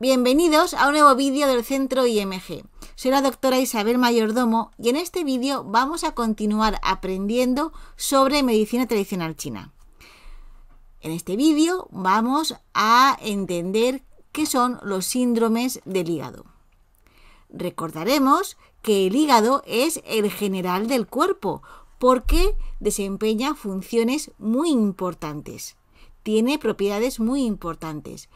Bienvenidos a un nuevo vídeo del Centro IMG. Soy la doctora Isabel Mayordomo y en este vídeo vamos a continuar aprendiendo sobre medicina tradicional china. En este vídeo vamos a entender qué son los síndromes del hígado. Recordaremos que el hígado es el general del cuerpo porque desempeña funciones muy importantes, tiene propiedades muy importantes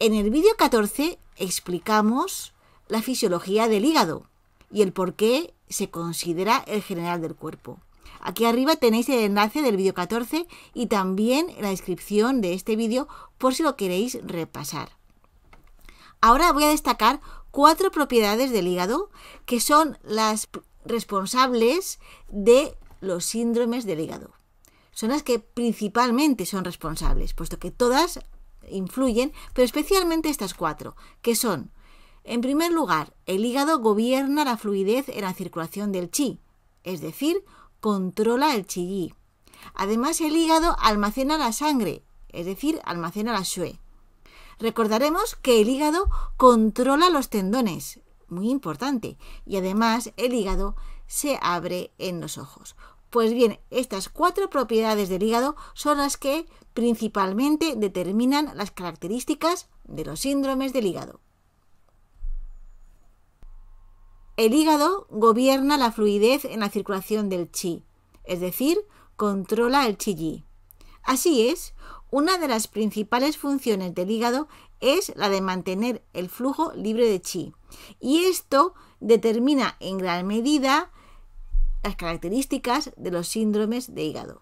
en el vídeo 14 explicamos la fisiología del hígado y el por qué se considera el general del cuerpo. Aquí arriba tenéis el enlace del vídeo 14 y también la descripción de este vídeo por si lo queréis repasar. Ahora voy a destacar cuatro propiedades del hígado que son las responsables de los síndromes del hígado. Son las que principalmente son responsables, puesto que todas influyen, pero especialmente estas cuatro, que son, en primer lugar, el hígado gobierna la fluidez en la circulación del chi, es decir, controla el chi. Además, el hígado almacena la sangre, es decir, almacena la shue. Recordaremos que el hígado controla los tendones, muy importante, y además el hígado se abre en los ojos. Pues bien, estas cuatro propiedades del hígado son las que principalmente determinan las características de los síndromes del hígado. El hígado gobierna la fluidez en la circulación del chi, es decir, controla el chi -yi. Así es, una de las principales funciones del hígado es la de mantener el flujo libre de chi, y esto determina en gran medida las características de los síndromes de hígado.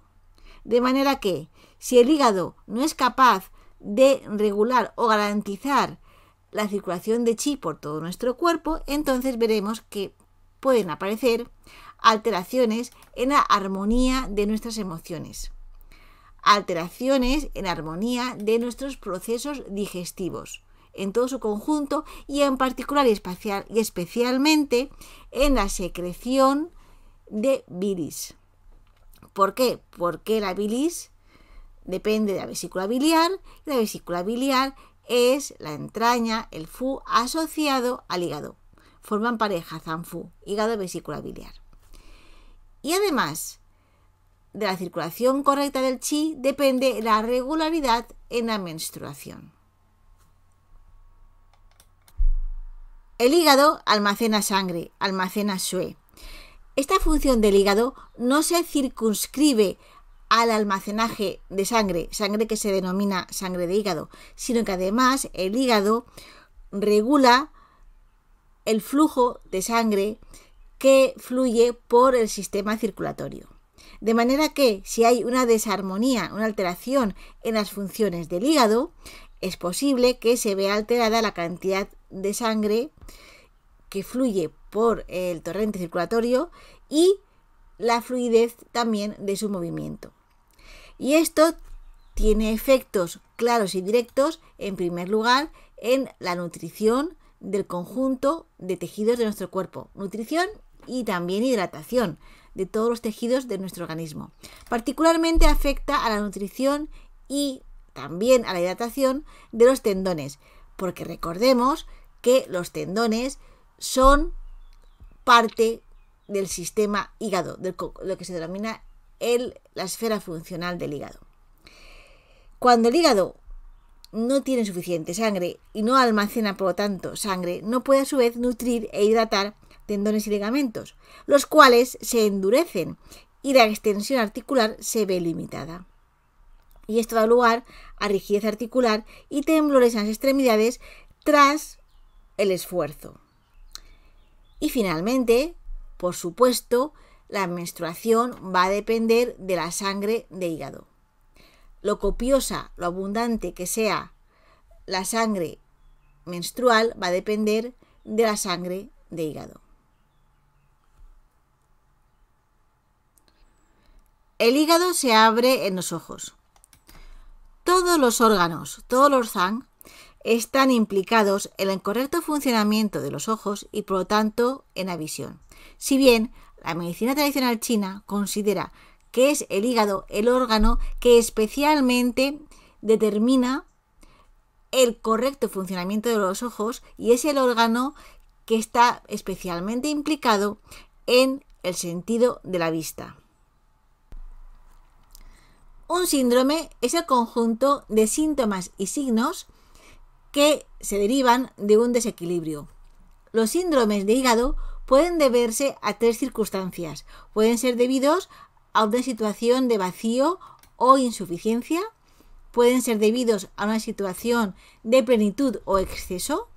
De manera que, si el hígado no es capaz de regular o garantizar la circulación de chi por todo nuestro cuerpo, entonces veremos que pueden aparecer alteraciones en la armonía de nuestras emociones, alteraciones en armonía de nuestros procesos digestivos en todo su conjunto y en particular y especialmente en la secreción de bilis. ¿Por qué? Porque la bilis depende de la vesícula biliar y la vesícula biliar es la entraña, el FU asociado al hígado. Forman pareja zanfu, hígado, vesícula biliar. Y además de la circulación correcta del chi depende la regularidad en la menstruación. El hígado almacena sangre, almacena sue. Esta función del hígado no se circunscribe al almacenaje de sangre, sangre que se denomina sangre de hígado, sino que además el hígado regula el flujo de sangre que fluye por el sistema circulatorio. De manera que si hay una desarmonía, una alteración en las funciones del hígado, es posible que se vea alterada la cantidad de sangre que fluye por el torrente circulatorio y la fluidez también de su movimiento. Y esto tiene efectos claros y directos, en primer lugar, en la nutrición del conjunto de tejidos de nuestro cuerpo. Nutrición y también hidratación de todos los tejidos de nuestro organismo. Particularmente afecta a la nutrición y también a la hidratación de los tendones, porque recordemos que los tendones son parte del sistema hígado, lo que se denomina el, la esfera funcional del hígado. Cuando el hígado no tiene suficiente sangre y no almacena, por lo tanto, sangre, no puede a su vez nutrir e hidratar tendones y ligamentos, los cuales se endurecen y la extensión articular se ve limitada. Y esto da lugar a rigidez articular y temblores en las extremidades tras el esfuerzo. Y finalmente, por supuesto, la menstruación va a depender de la sangre de hígado. Lo copiosa, lo abundante que sea la sangre menstrual va a depender de la sangre de hígado. El hígado se abre en los ojos. Todos los órganos, todos los zang, están implicados en el correcto funcionamiento de los ojos y por lo tanto en la visión. Si bien la medicina tradicional china considera que es el hígado el órgano que especialmente determina el correcto funcionamiento de los ojos y es el órgano que está especialmente implicado en el sentido de la vista. Un síndrome es el conjunto de síntomas y signos que se derivan de un desequilibrio. Los síndromes de hígado pueden deberse a tres circunstancias. Pueden ser debidos a una situación de vacío o insuficiencia, pueden ser debidos a una situación de plenitud o exceso,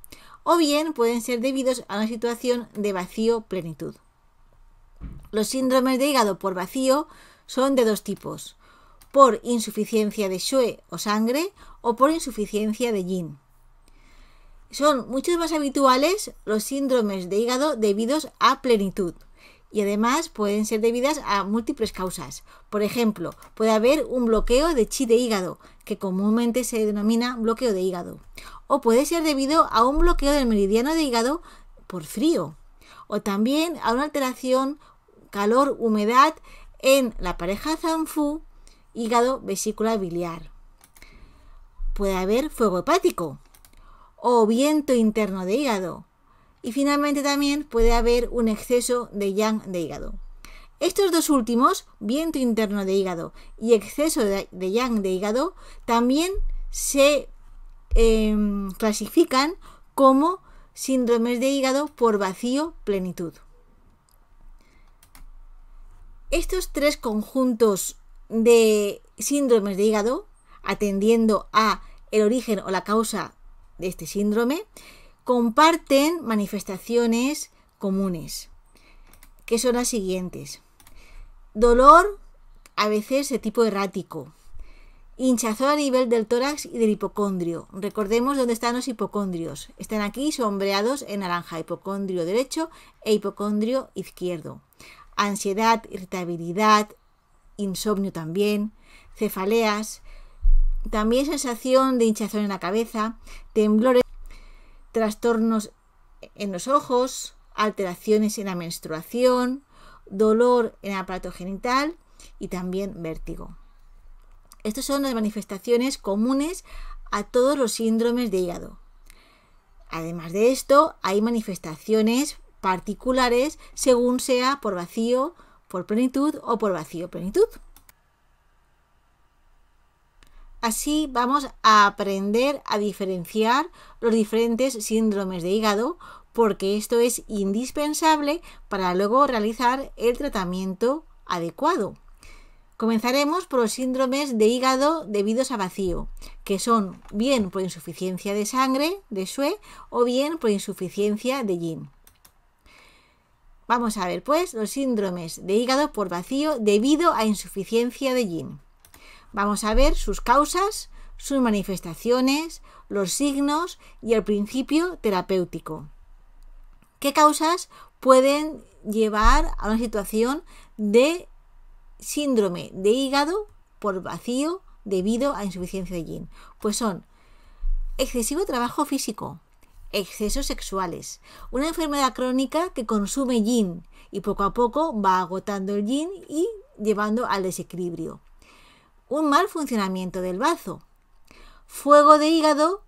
o bien pueden ser debidos a una situación de vacío-plenitud. Los síndromes de hígado por vacío son de dos tipos, por insuficiencia de Shue o sangre o por insuficiencia de Yin. Son mucho más habituales los síndromes de hígado debidos a plenitud y además pueden ser debidas a múltiples causas. Por ejemplo, puede haber un bloqueo de chi de hígado, que comúnmente se denomina bloqueo de hígado, o puede ser debido a un bloqueo del meridiano de hígado por frío, o también a una alteración calor-humedad en la pareja zanfú, hígado-vesícula biliar. Puede haber fuego hepático, o viento interno de hígado. Y finalmente también puede haber un exceso de yang de hígado. Estos dos últimos, viento interno de hígado y exceso de, yang de hígado, también se em, clasifican como síndromes de hígado por vacío plenitud. Estos tres conjuntos de síndromes de hígado, atendiendo a el origen o la causa de este síndrome comparten manifestaciones comunes, que son las siguientes. Dolor, a veces de tipo errático, hinchazón a nivel del tórax y del hipocondrio. Recordemos dónde están los hipocondrios. Están aquí sombreados en naranja, hipocondrio derecho e hipocondrio izquierdo. Ansiedad, irritabilidad, insomnio también, cefaleas, también sensación de hinchazón en la cabeza, temblores, trastornos en los ojos, alteraciones en la menstruación, dolor en el aparato genital y también vértigo. Estas son las manifestaciones comunes a todos los síndromes de hígado. Además de esto, hay manifestaciones particulares según sea por vacío, por plenitud o por vacío plenitud. Así vamos a aprender a diferenciar los diferentes síndromes de hígado porque esto es indispensable para luego realizar el tratamiento adecuado. Comenzaremos por los síndromes de hígado debidos a vacío, que son bien por insuficiencia de sangre, de SUE, o bien por insuficiencia de yin. Vamos a ver, pues, los síndromes de hígado por vacío debido a insuficiencia de yin. Vamos a ver sus causas, sus manifestaciones, los signos y el principio terapéutico. ¿Qué causas pueden llevar a una situación de síndrome de hígado por vacío debido a insuficiencia de yin? Pues son excesivo trabajo físico, excesos sexuales, una enfermedad crónica que consume yin y poco a poco va agotando el yin y llevando al desequilibrio un mal funcionamiento del bazo. Fuego de hígado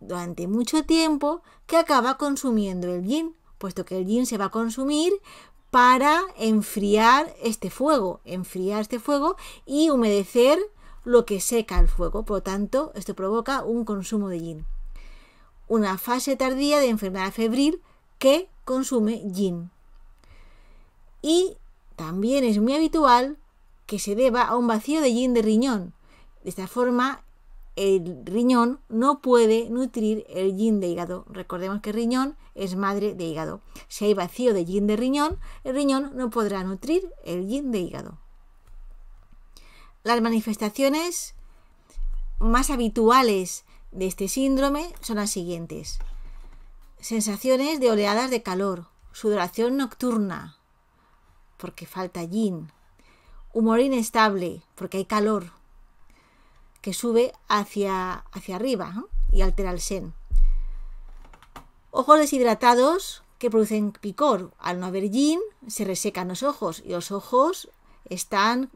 durante mucho tiempo que acaba consumiendo el yin, puesto que el yin se va a consumir para enfriar este fuego, enfriar este fuego y humedecer lo que seca el fuego. Por lo tanto, esto provoca un consumo de yin. Una fase tardía de enfermedad febril que consume yin. Y también es muy habitual que se deba a un vacío de yin de riñón. De esta forma, el riñón no puede nutrir el yin de hígado. Recordemos que el riñón es madre de hígado. Si hay vacío de yin de riñón, el riñón no podrá nutrir el yin de hígado. Las manifestaciones más habituales de este síndrome son las siguientes. Sensaciones de oleadas de calor, sudoración nocturna, porque falta yin, humor inestable, porque hay calor que sube hacia, hacia arriba y altera el sen. Ojos deshidratados que producen picor. Al no haber yin, se resecan los ojos y los ojos están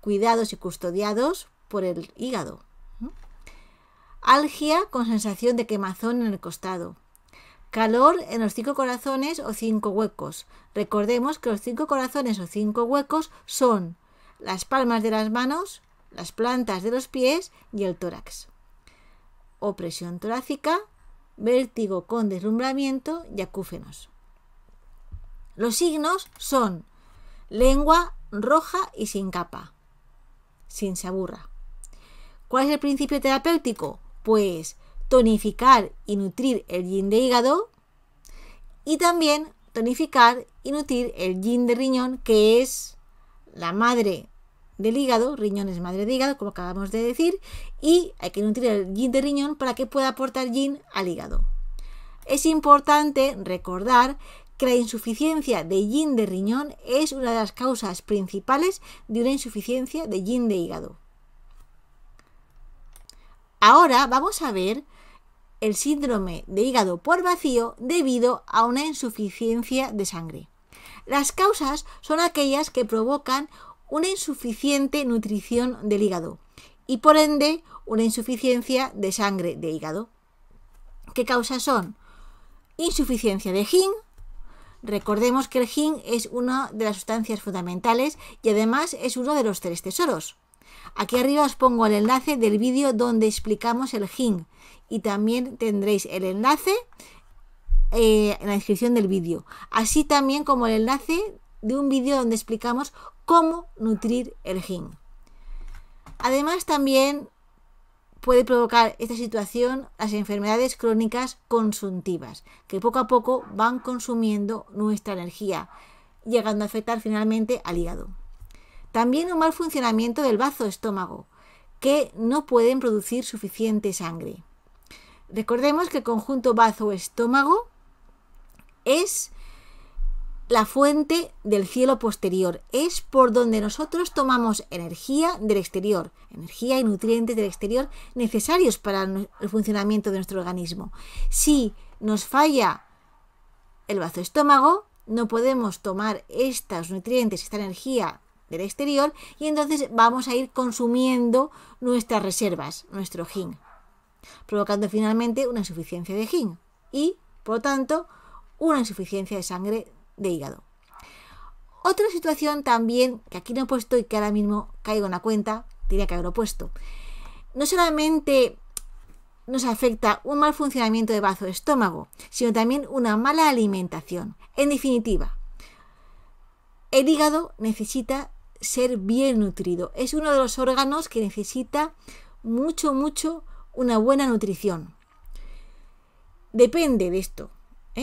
cuidados y custodiados por el hígado. Algia con sensación de quemazón en el costado. Calor en los cinco corazones o cinco huecos. Recordemos que los cinco corazones o cinco huecos son las palmas de las manos, las plantas de los pies y el tórax. Opresión torácica, vértigo con deslumbramiento y acúfenos. Los signos son lengua roja y sin capa, sin saburra. ¿Cuál es el principio terapéutico? Pues tonificar y nutrir el yin de hígado y también tonificar y nutrir el yin de riñón, que es la madre del hígado, riñón es madre de hígado, como acabamos de decir, y hay que nutrir el gin de riñón para que pueda aportar gin al hígado. Es importante recordar que la insuficiencia de gin de riñón es una de las causas principales de una insuficiencia de gin de hígado. Ahora vamos a ver el síndrome de hígado por vacío debido a una insuficiencia de sangre. Las causas son aquellas que provocan una insuficiente nutrición del hígado y por ende una insuficiencia de sangre de hígado. ¿Qué causas son? Insuficiencia de gin. Recordemos que el gin es una de las sustancias fundamentales y además es uno de los tres tesoros. Aquí arriba os pongo el enlace del vídeo donde explicamos el gin y también tendréis el enlace eh, en la descripción del vídeo, así también como el enlace de un vídeo donde explicamos cómo nutrir el gin. Además también puede provocar esta situación las enfermedades crónicas consuntivas, que poco a poco van consumiendo nuestra energía, llegando a afectar finalmente al hígado. También un mal funcionamiento del bazo estómago, que no pueden producir suficiente sangre. Recordemos que el conjunto bazo-estómago es la fuente del cielo posterior, es por donde nosotros tomamos energía del exterior, energía y nutrientes del exterior necesarios para el funcionamiento de nuestro organismo. Si nos falla el bazo estómago, no podemos tomar estos nutrientes, esta energía del exterior y entonces vamos a ir consumiendo nuestras reservas, nuestro gin, provocando finalmente una insuficiencia de gin. y, por tanto, una insuficiencia de sangre de hígado. Otra situación también, que aquí no he puesto y que ahora mismo caigo en la cuenta, tenía que haberlo puesto. No solamente nos afecta un mal funcionamiento de bazo estómago, sino también una mala alimentación. En definitiva, el hígado necesita ser bien nutrido. Es uno de los órganos que necesita mucho, mucho una buena nutrición. Depende de esto,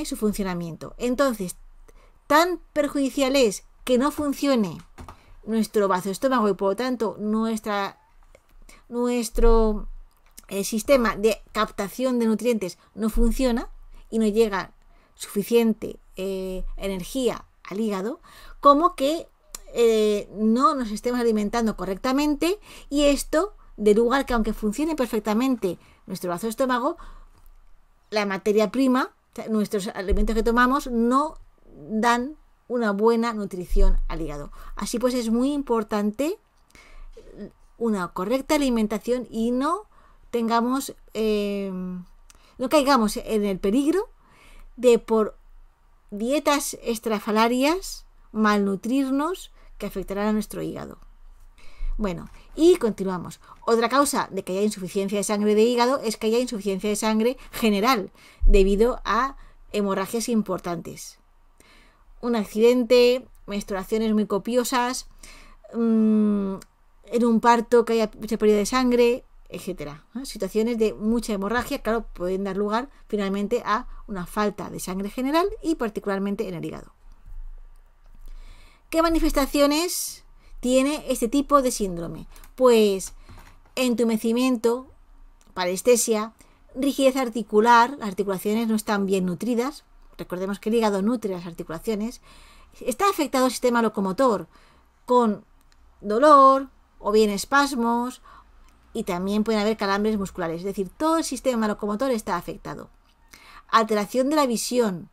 su funcionamiento. Entonces, tan perjudicial es que no funcione nuestro estómago y por lo tanto nuestra, nuestro eh, sistema de captación de nutrientes no funciona y no llega suficiente eh, energía al hígado, como que eh, no nos estemos alimentando correctamente y esto de lugar que aunque funcione perfectamente nuestro bazo estómago, la materia prima nuestros alimentos que tomamos no dan una buena nutrición al hígado. Así pues es muy importante una correcta alimentación y no tengamos, eh, no caigamos en el peligro de por dietas estrafalarias malnutrirnos que afectarán a nuestro hígado. Bueno, y continuamos. Otra causa de que haya insuficiencia de sangre de hígado es que haya insuficiencia de sangre general debido a hemorragias importantes. Un accidente, menstruaciones muy copiosas, mm, en un parto que haya mucha pérdida de sangre, etc. Situaciones de mucha hemorragia, claro, pueden dar lugar finalmente a una falta de sangre general y particularmente en el hígado. ¿Qué manifestaciones tiene este tipo de síndrome? pues entumecimiento, parestesia, rigidez articular, las articulaciones no están bien nutridas, recordemos que el hígado nutre las articulaciones, está afectado el sistema locomotor con dolor o bien espasmos y también pueden haber calambres musculares, es decir, todo el sistema locomotor está afectado. Alteración de la visión,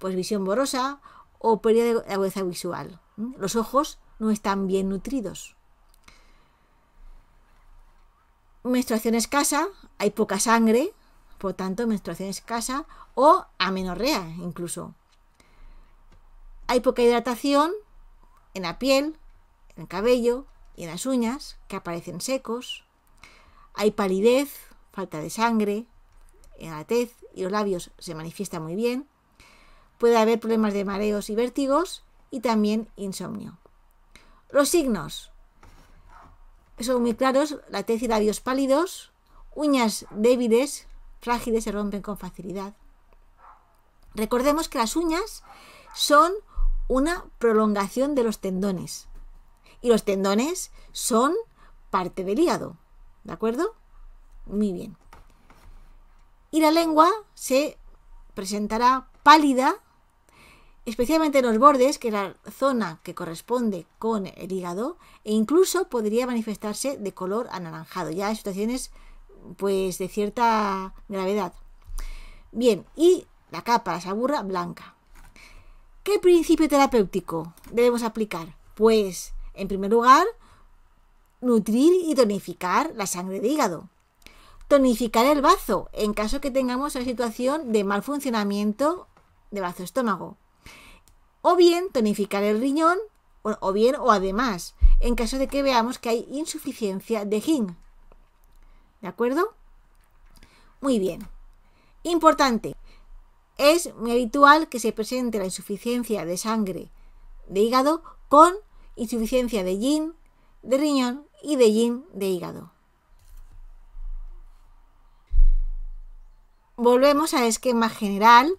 pues visión borrosa o pérdida de agudeza visual. Los ojos no están bien nutridos menstruación escasa, hay poca sangre, por tanto, menstruación escasa o amenorrea incluso. Hay poca hidratación en la piel, en el cabello y en las uñas, que aparecen secos. Hay palidez, falta de sangre en la tez y los labios se manifiesta muy bien. Puede haber problemas de mareos y vértigos y también insomnio. Los signos son muy claros, la tez y labios pálidos, uñas débiles, frágiles, se rompen con facilidad. Recordemos que las uñas son una prolongación de los tendones y los tendones son parte del hígado, ¿de acuerdo? Muy bien. Y la lengua se presentará pálida, especialmente en los bordes, que es la zona que corresponde con el hígado, e incluso podría manifestarse de color anaranjado, ya en situaciones pues de cierta gravedad. Bien, y la capa, la saburra blanca. ¿Qué principio terapéutico debemos aplicar? Pues, en primer lugar, nutrir y tonificar la sangre de hígado. Tonificar el bazo en caso que tengamos una situación de mal funcionamiento de bazo estómago o bien tonificar el riñón, o bien o además, en caso de que veamos que hay insuficiencia de GIN. ¿De acuerdo? Muy bien. Importante. Es muy habitual que se presente la insuficiencia de sangre de hígado con insuficiencia de GIN de riñón y de GIN de hígado. Volvemos al esquema general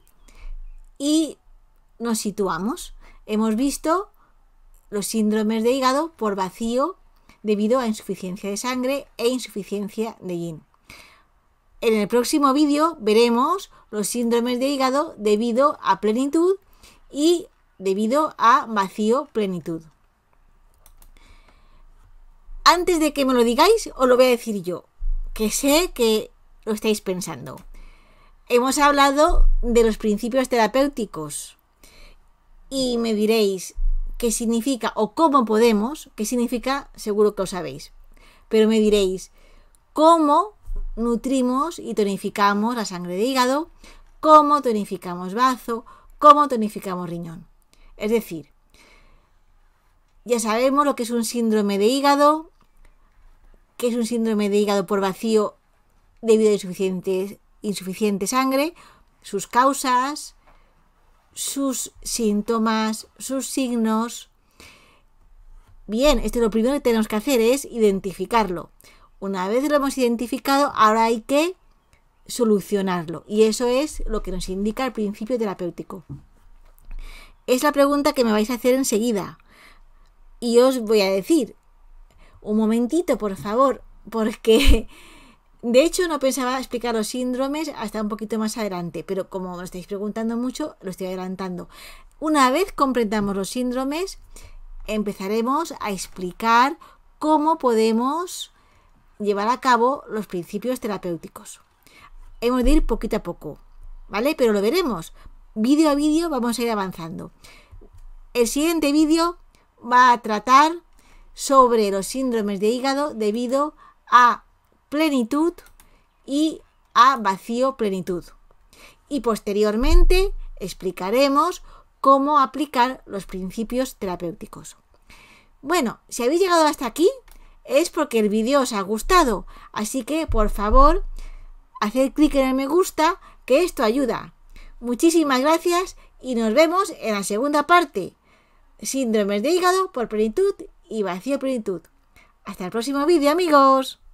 y nos situamos. Hemos visto los síndromes de hígado por vacío debido a insuficiencia de sangre e insuficiencia de yin. En el próximo vídeo veremos los síndromes de hígado debido a plenitud y debido a vacío plenitud. Antes de que me lo digáis, os lo voy a decir yo, que sé que lo estáis pensando. Hemos hablado de los principios terapéuticos, y me diréis qué significa o cómo podemos, qué significa, seguro que lo sabéis. Pero me diréis cómo nutrimos y tonificamos la sangre de hígado, cómo tonificamos bazo, cómo tonificamos riñón. Es decir, ya sabemos lo que es un síndrome de hígado, que es un síndrome de hígado por vacío debido a insuficiente sangre, sus causas, sus síntomas, sus signos. Bien, esto es lo primero que tenemos que hacer es identificarlo. Una vez lo hemos identificado, ahora hay que solucionarlo. Y eso es lo que nos indica el principio terapéutico. Es la pregunta que me vais a hacer enseguida. Y os voy a decir, un momentito, por favor, porque de hecho, no pensaba explicar los síndromes hasta un poquito más adelante, pero como me estáis preguntando mucho, lo estoy adelantando. Una vez comprendamos los síndromes, empezaremos a explicar cómo podemos llevar a cabo los principios terapéuticos. Hemos de ir poquito a poco, ¿vale? Pero lo veremos. Vídeo a vídeo vamos a ir avanzando. El siguiente vídeo va a tratar sobre los síndromes de hígado debido a plenitud y a vacío plenitud. Y posteriormente explicaremos cómo aplicar los principios terapéuticos. Bueno, si habéis llegado hasta aquí es porque el vídeo os ha gustado, así que por favor haced clic en el me gusta, que esto ayuda. Muchísimas gracias y nos vemos en la segunda parte. Síndromes de hígado por plenitud y vacío plenitud. Hasta el próximo vídeo amigos.